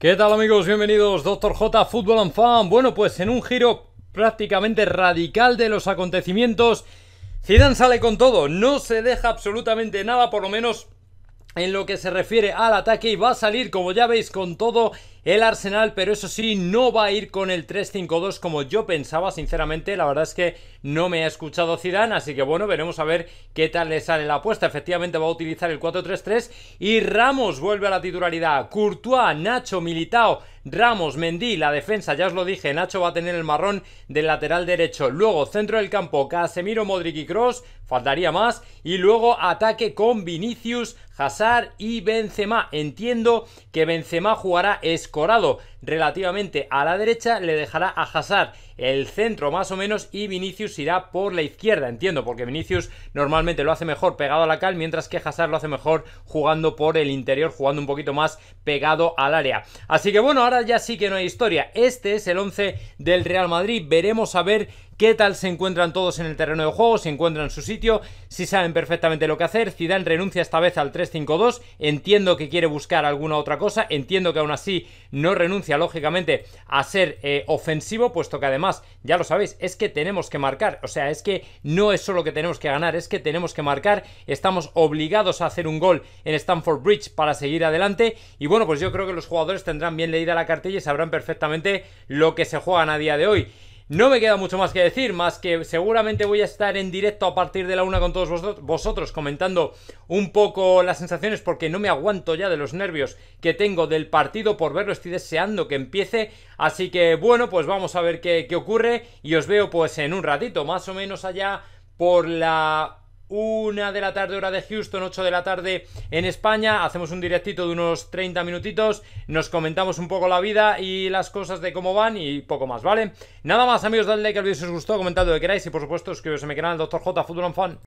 ¿Qué tal amigos? Bienvenidos, Doctor J, Fútbol and Fan. Bueno, pues en un giro prácticamente radical de los acontecimientos, Zidane sale con todo, no se deja absolutamente nada, por lo menos en lo que se refiere al ataque y va a salir, como ya veis, con todo el Arsenal, pero eso sí, no va a ir con el 3-5-2 como yo pensaba, sinceramente. La verdad es que no me ha escuchado Zidane, así que bueno, veremos a ver qué tal le sale la apuesta. Efectivamente va a utilizar el 4-3-3 y Ramos vuelve a la titularidad. Courtois, Nacho, Militao, Ramos, Mendy, la defensa, ya os lo dije, Nacho va a tener el marrón del lateral derecho. Luego, centro del campo, Casemiro, Modric y Cross, faltaría más. Y luego, ataque con Vinicius, Hazard y Benzema. Entiendo que Benzema jugará es corado relativamente a la derecha, le dejará a Hazard el centro más o menos y Vinicius irá por la izquierda, entiendo, porque Vinicius normalmente lo hace mejor pegado a la cal, mientras que Hazard lo hace mejor jugando por el interior, jugando un poquito más pegado al área. Así que bueno, ahora ya sí que no hay historia. Este es el 11 del Real Madrid. Veremos a ver qué tal se encuentran todos en el terreno de juego, si encuentran su sitio, si saben perfectamente lo que hacer. Zidane renuncia esta vez al 3-5-2, entiendo que quiere buscar alguna otra cosa, entiendo que aún así no renuncia lógicamente a ser eh, ofensivo, puesto que además ya lo sabéis, es que tenemos que marcar. O sea, es que no es solo que tenemos que ganar, es que tenemos que marcar. Estamos obligados a hacer un gol en Stamford Bridge para seguir adelante. Y bueno, pues yo creo que los jugadores tendrán bien leída la cartilla y sabrán perfectamente lo que se juegan a día de hoy. No me queda mucho más que decir, más que seguramente voy a estar en directo a partir de la una con todos vosotros comentando un poco las sensaciones porque no me aguanto ya de los nervios que tengo del partido por verlo, estoy deseando que empiece. Así que bueno, pues vamos a ver qué, ocurre y os veo pues en un ratito, más o menos allá por la una de la tarde, hora de Houston, 8 de la tarde en España. Hacemos un directito de unos 30 minutitos. Nos comentamos un poco la vida y las cosas de cómo van y poco más, ¿vale? Nada más, amigos, dadle like al vídeo si os gustó, comentad lo que queráis y por supuesto suscribiros a mi canal, Dr. J, Fútbol Fan.